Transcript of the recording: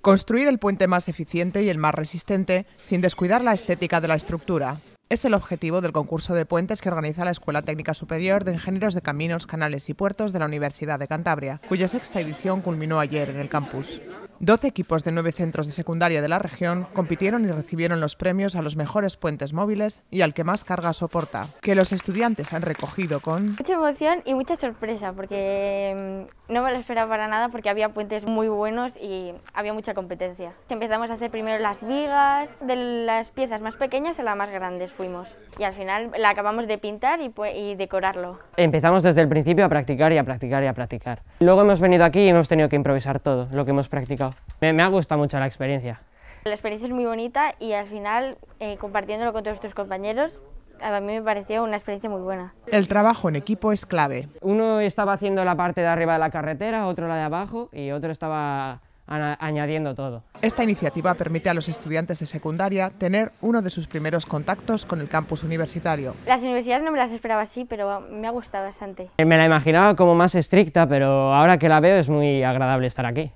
Construir el puente más eficiente y el más resistente sin descuidar la estética de la estructura. Es el objetivo del concurso de puentes que organiza la Escuela Técnica Superior de Ingenieros de Caminos, Canales y Puertos de la Universidad de Cantabria, cuya sexta edición culminó ayer en el campus. Doce equipos de nueve centros de secundaria de la región compitieron y recibieron los premios a los mejores puentes móviles y al que más carga soporta, que los estudiantes han recogido con... Mucha emoción y mucha sorpresa, porque mm, no me lo esperaba para nada, porque había puentes muy buenos y había mucha competencia. Empezamos a hacer primero las vigas, de las piezas más pequeñas a las más grandes fuimos. Y al final la acabamos de pintar y decorarlo. Empezamos desde el principio a practicar y a practicar y a practicar. Luego hemos venido aquí y hemos tenido que improvisar todo lo que hemos practicado. Me, ha gustado mucho la experiencia. La experiencia es muy bonita y al final, eh, compartiéndolo con todos tus compañeros, a mí me pareció una experiencia muy buena. El trabajo en equipo es clave. Uno estaba haciendo la parte de arriba de la carretera, otro la de abajo y otro estaba añadiendo todo. Esta iniciativa permite a los estudiantes de secundaria tener uno de sus primeros contactos con el campus universitario. Las universidades no me las esperaba así, pero me ha gustado bastante. Me la imaginaba como más estricta, pero ahora que la veo es muy agradable estar aquí.